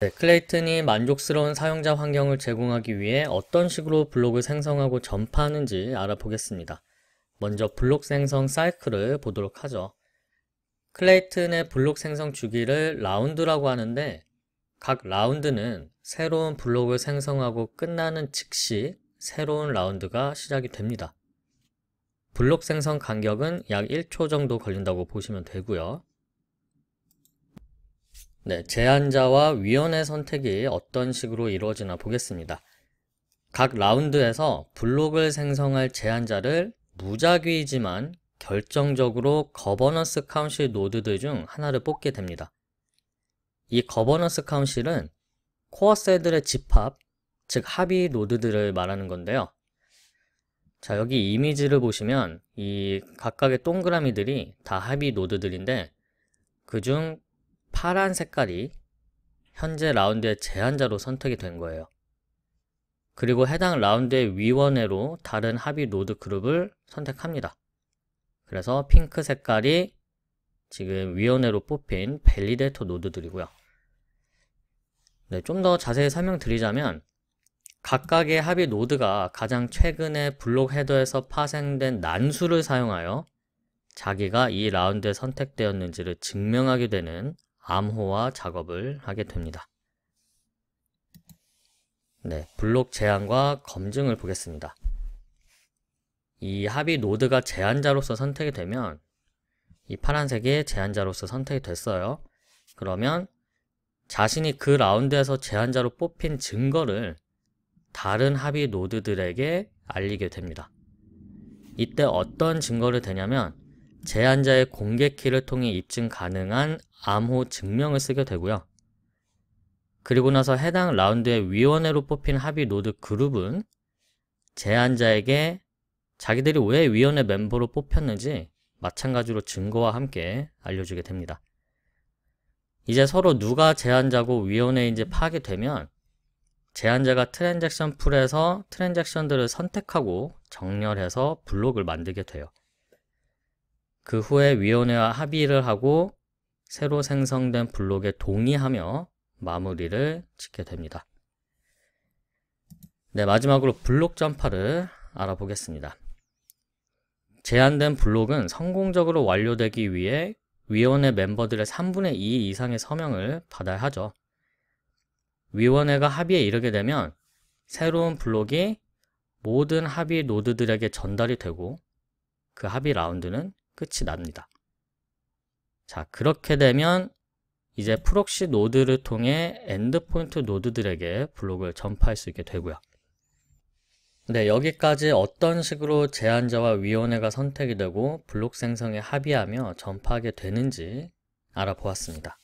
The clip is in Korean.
네, 클레이튼이 만족스러운 사용자 환경을 제공하기 위해 어떤 식으로 블록을 생성하고 전파하는지 알아보겠습니다. 먼저 블록 생성 사이클을 보도록 하죠. 클레이튼의 블록 생성 주기를 라운드라고 하는데 각 라운드는 새로운 블록을 생성하고 끝나는 즉시 새로운 라운드가 시작이 됩니다. 블록 생성 간격은 약 1초 정도 걸린다고 보시면 되고요. 네, 제안자와 위원의 선택이 어떤 식으로 이루어지나 보겠습니다. 각 라운드에서 블록을 생성할 제안자를 무작위이지만 결정적으로 거버넌스 카운실 노드들 중 하나를 뽑게 됩니다. 이 거버넌스 카운실은 코어셀들의 집합, 즉 합의 노드들을 말하는 건데요. 자, 여기 이미지를 보시면 이 각각의 동그라미들이 다 합의 노드들인데 그중 파란 색깔이 현재 라운드의 제한자로 선택이 된 거예요. 그리고 해당 라운드의 위원회로 다른 합의 노드 그룹을 선택합니다. 그래서 핑크 색깔이 지금 위원회로 뽑힌 밸리데이터 노드들이고요. 네, 좀 더 자세히 설명드리자면 각각의 합의 노드가 가장 최근에 블록 헤더에서 파생된 난수를 사용하여 자기가 이 라운드에 선택되었는지를 증명하게 되는 암호화 작업을 하게 됩니다. 네, 블록 제한과 검증을 보겠습니다. 이 합의 노드가 제한자로서 선택이 되면 이 파란색이 제한자로서 선택이 됐어요. 그러면 자신이 그 라운드에서 제한자로 뽑힌 증거를 다른 합의 노드들에게 알리게 됩니다. 이때 어떤 증거를 대냐면 제한자의 공개키를 통해 입증 가능한 암호 증명을 쓰게 되고요. 그리고 나서 해당 라운드의 위원회로 뽑힌 합의 노드 그룹은 제한자에게 자기들이 왜 위원회 멤버로 뽑혔는지 마찬가지로 증거와 함께 알려주게 됩니다. 이제 서로 누가 제한자고 위원회인지 파악이 되면 제한자가 트랜잭션 풀에서 트랜잭션들을 선택하고 정렬해서 블록을 만들게 돼요. 그 후에 위원회와 합의를 하고 새로 생성된 블록에 동의하며 마무리를 짓게 됩니다. 네, 마지막으로 블록 전파를 알아보겠습니다. 제한된 블록은 성공적으로 완료되기 위해 위원회 멤버들의 3분의 2 이상의 서명을 받아야 하죠. 위원회가 합의에 이르게 되면 새로운 블록이 모든 합의 노드들에게 전달이 되고 그 합의 라운드는 끝이 납니다. 자, 그렇게 되면 이제 프록시 노드를 통해 엔드포인트 노드들에게 블록을 전파할 수 있게 되고요. 네, 여기까지 어떤 식으로 제안자와 위원회가 선택이 되고 블록 생성에 합의하며 전파하게 되는지 알아보았습니다.